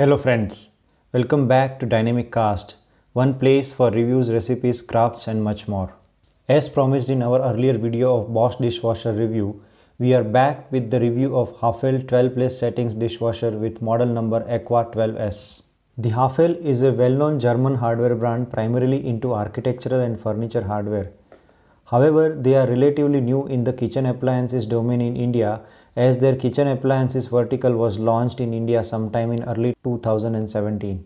Hello friends, welcome back to Dynamic Cast, one place for reviews, recipes, crafts and much more. As promised in our earlier video of Bosch dishwasher review, we are back with the review of Hafel 12 place settings dishwasher with model number Aqua 12S. The Hafel is a well-known German hardware brand primarily into architectural and furniture hardware. However, they are relatively new in the kitchen appliances domain in India as their kitchen appliances vertical was launched in India sometime in early 2017.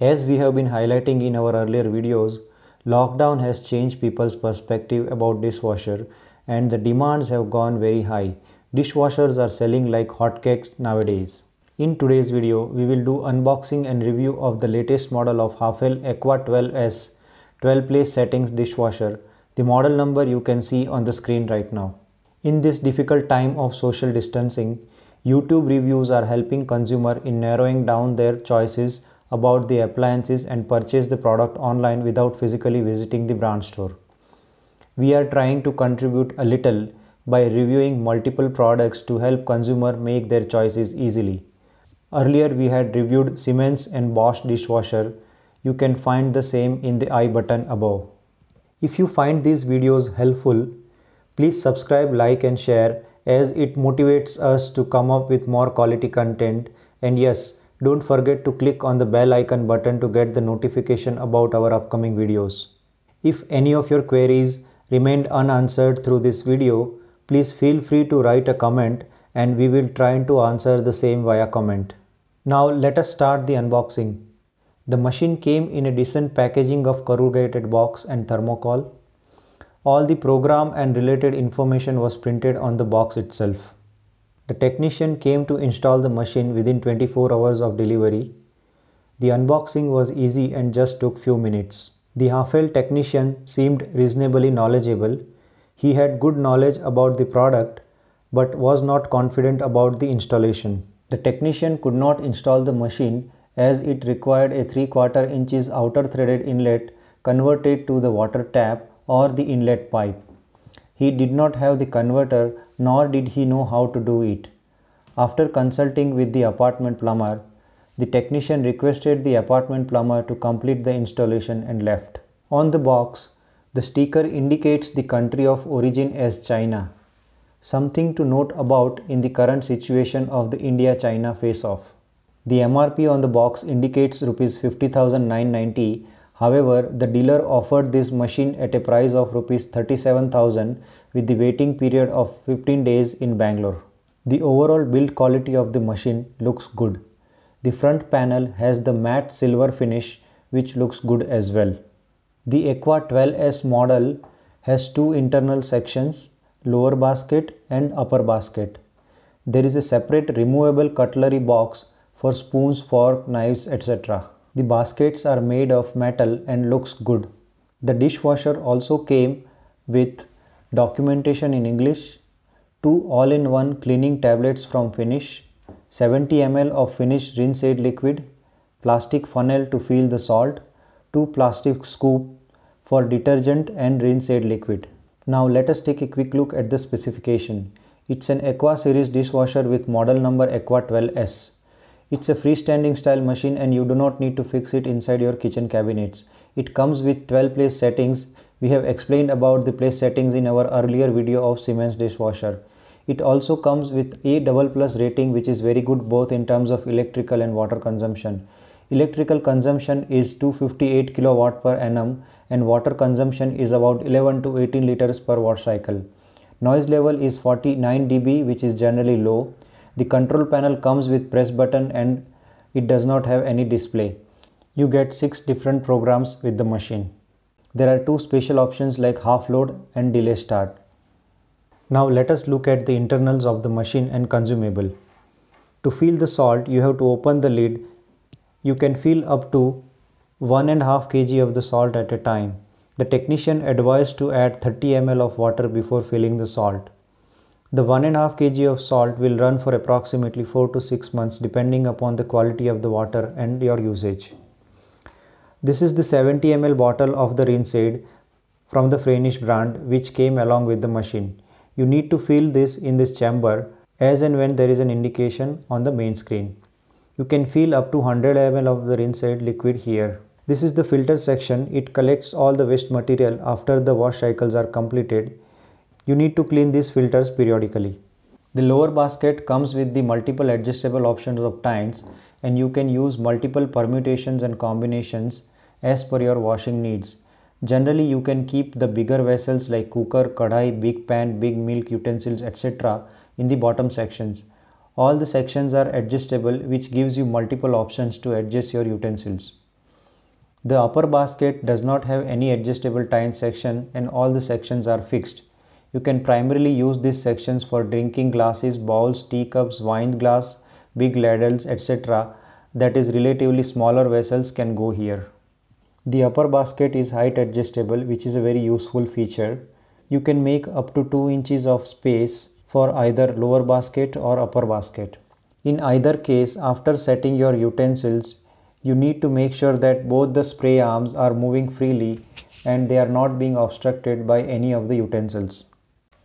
As we have been highlighting in our earlier videos, lockdown has changed people's perspective about dishwasher and the demands have gone very high. Dishwashers are selling like hotcakes nowadays. In today's video, we will do unboxing and review of the latest model of Hafel Aqua 12S 12 place settings dishwasher the model number you can see on the screen right now. In this difficult time of social distancing, YouTube reviews are helping consumer in narrowing down their choices about the appliances and purchase the product online without physically visiting the brand store. We are trying to contribute a little by reviewing multiple products to help consumer make their choices easily. Earlier we had reviewed Siemens and Bosch dishwasher. You can find the same in the i button above. If you find these videos helpful, please subscribe, like and share as it motivates us to come up with more quality content. And yes, don't forget to click on the bell icon button to get the notification about our upcoming videos. If any of your queries remained unanswered through this video, please feel free to write a comment and we will try to answer the same via comment. Now let us start the unboxing. The machine came in a decent packaging of corrugated box and thermocol. All the program and related information was printed on the box itself. The technician came to install the machine within 24 hours of delivery. The unboxing was easy and just took few minutes. The Hafel technician seemed reasonably knowledgeable. He had good knowledge about the product but was not confident about the installation. The technician could not install the machine as it required a 3 quarter inches outer threaded inlet converted to the water tap or the inlet pipe. He did not have the converter nor did he know how to do it. After consulting with the apartment plumber, the technician requested the apartment plumber to complete the installation and left. On the box, the sticker indicates the country of origin as China. Something to note about in the current situation of the India-China face-off. The MRP on the box indicates rupees 50990 However, the dealer offered this machine at a price of rupees 37000 with the waiting period of 15 days in Bangalore. The overall build quality of the machine looks good. The front panel has the matte silver finish which looks good as well. The Aqua 12S model has two internal sections, lower basket and upper basket. There is a separate removable cutlery box for spoons, fork, knives, etc. The baskets are made of metal and looks good. The dishwasher also came with documentation in English, two all-in-one cleaning tablets from Finish, 70 ml of Finish rinse aid liquid, plastic funnel to fill the salt, two plastic scoop for detergent and rinse aid liquid. Now let us take a quick look at the specification. It's an Aqua series dishwasher with model number Aqua 12S. It's a freestanding style machine and you do not need to fix it inside your kitchen cabinets. It comes with 12 place settings. We have explained about the place settings in our earlier video of Siemens dishwasher. It also comes with A++ rating which is very good both in terms of electrical and water consumption. Electrical consumption is 258 kilowatt per annum and water consumption is about 11 to 18 liters per watt cycle. Noise level is 49 dB which is generally low. The control panel comes with press button and it does not have any display. You get 6 different programs with the machine. There are two special options like half load and delay start. Now let us look at the internals of the machine and consumable. To feel the salt, you have to open the lid. You can feel up to 1.5 kg of the salt at a time. The technician advised to add 30 ml of water before filling the salt. The 1.5 kg of salt will run for approximately 4 to 6 months depending upon the quality of the water and your usage. This is the 70 ml bottle of the rinse aid from the Frenish brand which came along with the machine. You need to fill this in this chamber as and when there is an indication on the main screen. You can fill up to 100 ml of the rinse aid liquid here. This is the filter section. It collects all the waste material after the wash cycles are completed you need to clean these filters periodically. The lower basket comes with the multiple adjustable options of tines and you can use multiple permutations and combinations as per your washing needs. Generally, you can keep the bigger vessels like cooker, kadai, big pan, big milk utensils, etc. in the bottom sections. All the sections are adjustable which gives you multiple options to adjust your utensils. The upper basket does not have any adjustable tine section and all the sections are fixed. You can primarily use these sections for drinking glasses, bowls, teacups, wine glass, big ladles, etc. That is relatively smaller vessels can go here. The upper basket is height adjustable which is a very useful feature. You can make up to 2 inches of space for either lower basket or upper basket. In either case, after setting your utensils, you need to make sure that both the spray arms are moving freely and they are not being obstructed by any of the utensils.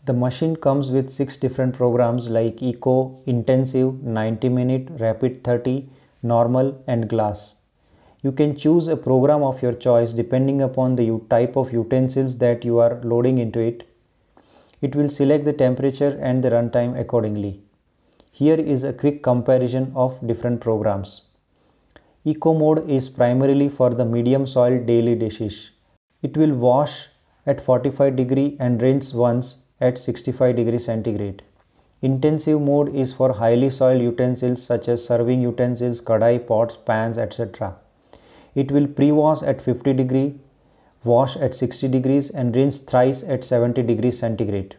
The machine comes with six different programs like Eco, Intensive, 90 Minute, Rapid 30, Normal and Glass. You can choose a program of your choice depending upon the type of utensils that you are loading into it. It will select the temperature and the runtime accordingly. Here is a quick comparison of different programs. Eco mode is primarily for the medium soil daily dishes. It will wash at 45 degree and rinse once at 65 degree centigrade. Intensive mode is for highly soiled utensils such as serving utensils, kadai, pots, pans, etc. It will pre-wash at 50 degree, wash at 60 degrees and rinse thrice at 70 degree centigrade.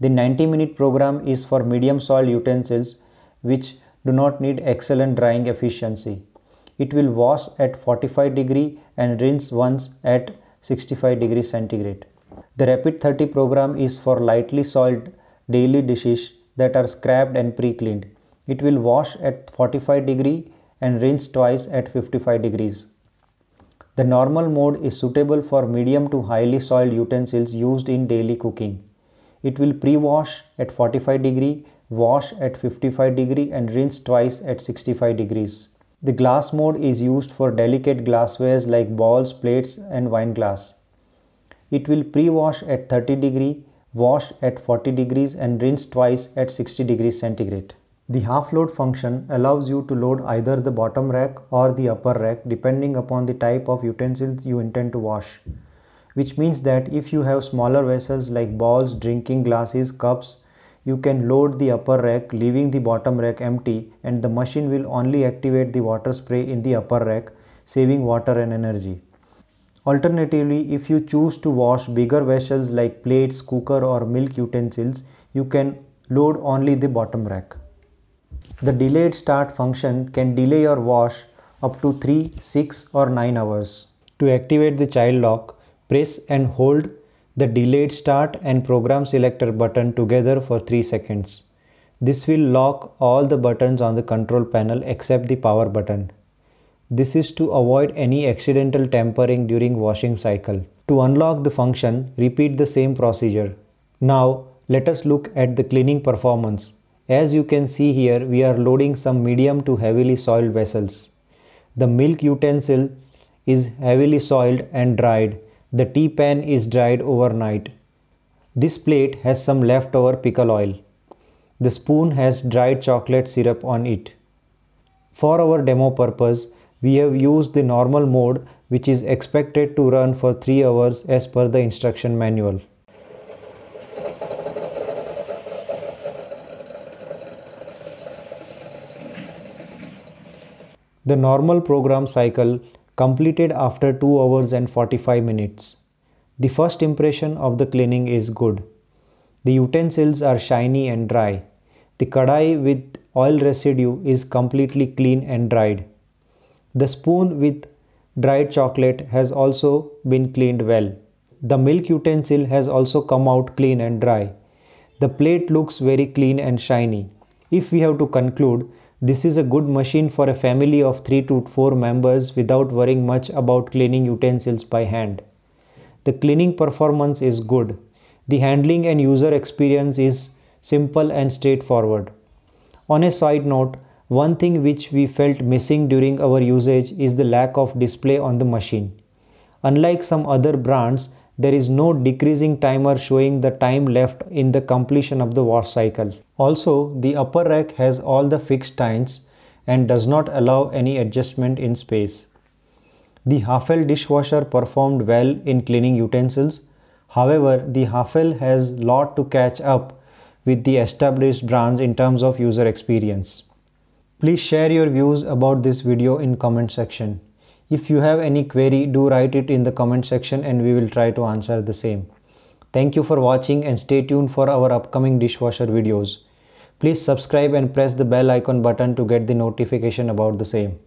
The 90 minute program is for medium soiled utensils which do not need excellent drying efficiency. It will wash at 45 degree and rinse once at 65 degree centigrade. The Rapid 30 program is for lightly soiled daily dishes that are scrubbed and pre-cleaned. It will wash at 45 degree and rinse twice at 55 degrees. The normal mode is suitable for medium to highly soiled utensils used in daily cooking. It will pre-wash at 45 degree, wash at 55 degree and rinse twice at 65 degrees. The glass mode is used for delicate glasswares like bowls, plates and wine glass. It will pre-wash at 30 degree, wash at 40 degrees and rinse twice at 60 degrees centigrade. The half load function allows you to load either the bottom rack or the upper rack depending upon the type of utensils you intend to wash. Which means that if you have smaller vessels like bowls, drinking glasses, cups, you can load the upper rack leaving the bottom rack empty and the machine will only activate the water spray in the upper rack saving water and energy. Alternatively, if you choose to wash bigger vessels like plates, cooker or milk utensils, you can load only the bottom rack. The delayed start function can delay your wash up to 3, 6 or 9 hours. To activate the child lock, press and hold the delayed start and program selector button together for 3 seconds. This will lock all the buttons on the control panel except the power button. This is to avoid any accidental tampering during washing cycle. To unlock the function, repeat the same procedure. Now, let us look at the cleaning performance. As you can see here, we are loading some medium to heavily soiled vessels. The milk utensil is heavily soiled and dried. The tea pan is dried overnight. This plate has some leftover pickle oil. The spoon has dried chocolate syrup on it. For our demo purpose, we have used the normal mode which is expected to run for 3 hours as per the instruction manual. The normal program cycle completed after 2 hours and 45 minutes. The first impression of the cleaning is good. The utensils are shiny and dry. The kadai with oil residue is completely clean and dried. The spoon with dried chocolate has also been cleaned well. The milk utensil has also come out clean and dry. The plate looks very clean and shiny. If we have to conclude, this is a good machine for a family of 3 to 4 members without worrying much about cleaning utensils by hand. The cleaning performance is good. The handling and user experience is simple and straightforward. On a side note, one thing which we felt missing during our usage is the lack of display on the machine. Unlike some other brands, there is no decreasing timer showing the time left in the completion of the wash cycle. Also, the upper rack has all the fixed tines and does not allow any adjustment in space. The Hafel dishwasher performed well in cleaning utensils. However, the Hafel has lot to catch up with the established brands in terms of user experience. Please share your views about this video in comment section. If you have any query, do write it in the comment section and we will try to answer the same. Thank you for watching and stay tuned for our upcoming dishwasher videos. Please subscribe and press the bell icon button to get the notification about the same.